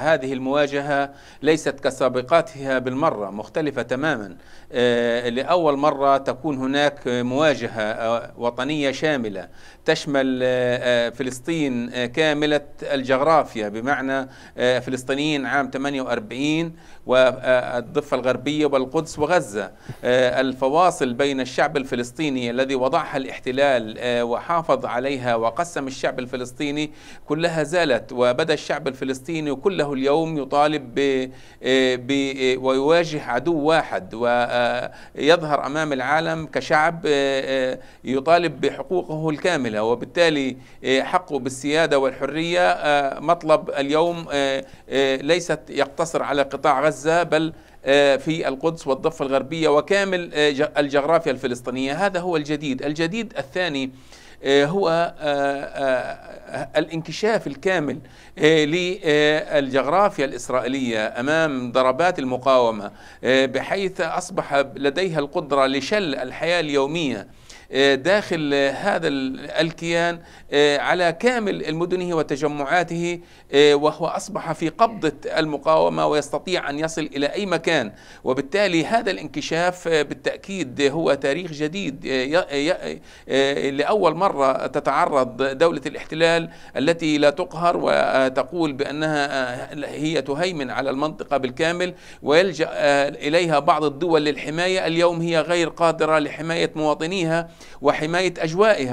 هذه المواجهة ليست كسابقاتها بالمرة مختلفة تماما آه، لأول مرة تكون هناك مواجهة آه، وطنية شاملة تشمل آه، فلسطين كاملة الجغرافيا بمعنى فلسطينيين عام 48 والضفة الغربية والقدس وغزة الفواصل بين الشعب الفلسطيني الذي وضعها الاحتلال وحافظ عليها وقسم الشعب الفلسطيني كلها زالت وبدا الشعب الفلسطيني كل له اليوم يطالب ب, آه، ب آه، ويواجه عدو واحد ويظهر امام العالم كشعب آه، يطالب بحقوقه الكامله وبالتالي حقه بالسياده والحريه مطلب اليوم ليست يقتصر على قطاع غزه بل آه، في القدس والضفة الغربية وكامل آه، الجغرافيا الفلسطينية هذا هو الجديد الجديد الثاني آه، هو الانكشاف الكامل للجغرافيا الإسرائيلية أمام ضربات المقاومة بحيث أصبح لديها القدرة لشل الحياة اليومية آه، داخل آه، هذا الكيان آه، على كامل مدنه وتجمعاته وهو أصبح في قبضة المقاومة ويستطيع أن يصل إلى أي مكان وبالتالي هذا الانكشاف بالتأكيد هو تاريخ جديد لأول مرة تتعرض دولة الاحتلال التي لا تقهر وتقول بأنها هي تهيمن على المنطقة بالكامل ويلجأ إليها بعض الدول للحماية اليوم هي غير قادرة لحماية مواطنيها وحماية أجوائها